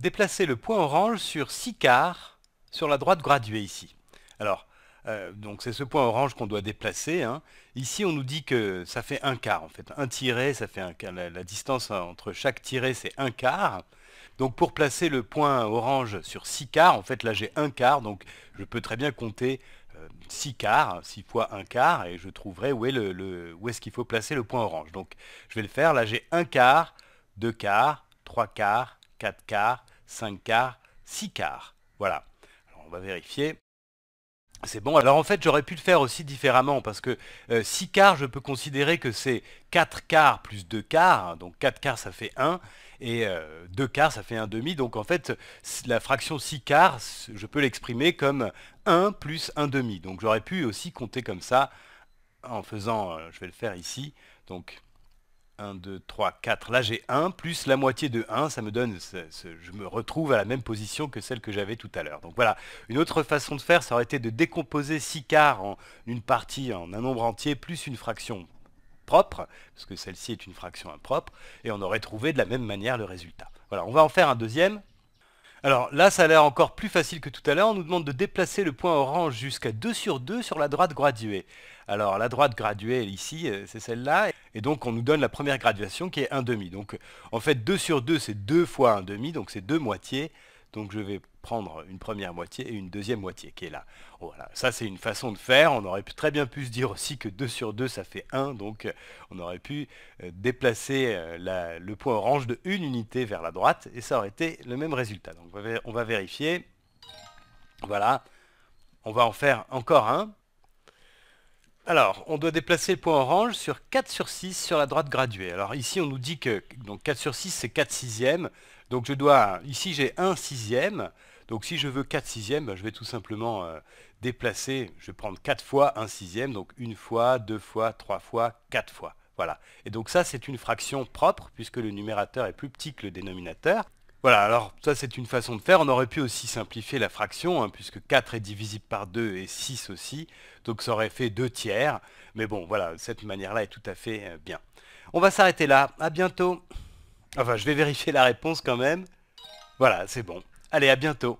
déplacer le point orange sur 6 quarts sur la droite graduée ici. Alors, euh, donc c'est ce point orange qu'on doit déplacer. Hein. Ici, on nous dit que ça fait un quart en fait. Un tiré, ça fait La, distance entre chaque tiré, c'est un quart. Donc pour placer le point orange sur 6 quarts, en fait là j'ai 1 quart, donc je peux très bien compter 6 euh, quarts, 6 fois 1 quart, et je trouverai où est le, où est-ce qu'il faut placer le point orange. Donc je vais le faire, là j'ai 1 quart, 2 quarts, 3 quarts, 4 quarts, 5 quarts, 6 quarts. Voilà. Alors on va vérifier. C'est bon. Alors en fait, j'aurais pu le faire aussi différemment parce que 6 euh, quarts, je peux considérer que c'est 4 quarts plus 2 quarts. Hein. donc 4 quarts, ça fait 1. Et 2 euh, quarts, ça fait 1 demi. Donc en fait, la fraction 6 quarts, je peux l'exprimer comme 1 plus 1 demi. Donc j'aurais pu aussi compter comme ça en faisant, euh, je vais le faire ici. Donc 1, 2, 3, 4. Là, j'ai 1 plus la moitié de 1. Ça me donne, je me retrouve à la même position que celle que j'avais tout à l'heure. Donc voilà, une autre façon de faire, ça aurait été de décomposer 6 quarts en une partie, en un nombre entier, plus une fraction propre, parce que celle-ci est une fraction impropre, et on aurait trouvé de la même manière le résultat. Voilà, on va en faire un deuxième. Alors là, ça a l'air encore plus facile que tout à l'heure. On nous demande de déplacer le point orange jusqu'à 2 sur 2 sur la droite graduée. Alors la droite graduée, ici, euh, c'est celle-là. Et donc on nous donne la première graduation qui est 1 demi. Donc en fait 2 sur 2 c'est 2 fois 1 demi, donc c'est 2 moitiés. Donc je vais prendre une première moitié et une deuxième moitié qui est là. Voilà, ça c'est une façon de faire. On aurait très bien pu se dire aussi que 2 sur 2 ça fait 1, donc on aurait pu euh, déplacer euh, le point orange de une unité vers la droite et ça aurait été le même résultat. Donc on va vérifier. Voilà, on va en faire encore un. Alors, on doit déplacer le point orange sur 4 sur 6 sur la droite graduée. Alors ici, on nous dit que 4 sur 6, c'est 4 sixièmes. Donc je dois, ici j'ai 1 sixième. Donc si je veux 4 sixièmes, ben, je vais tout simplement euh, déplacer, je vais prendre 4 fois 1 sixième. Donc une fois, 2 fois, 3 fois, 4 fois. Voilà. Et donc ça, c'est une fraction propre, puisque le numérateur est plus petit que le dénominateur. Voilà, alors ça c'est une façon de faire. On aurait pu aussi simplifier la fraction, hein, puisque 4 est divisible par 2 et 6 aussi, donc ça aurait fait 2 tiers. Mais bon, voilà, cette manière-là est tout à fait euh, bien. On va s'arrêter là, à bientôt. Enfin, je vais vérifier la réponse quand même. Voilà, c'est bon. Allez, à bientôt.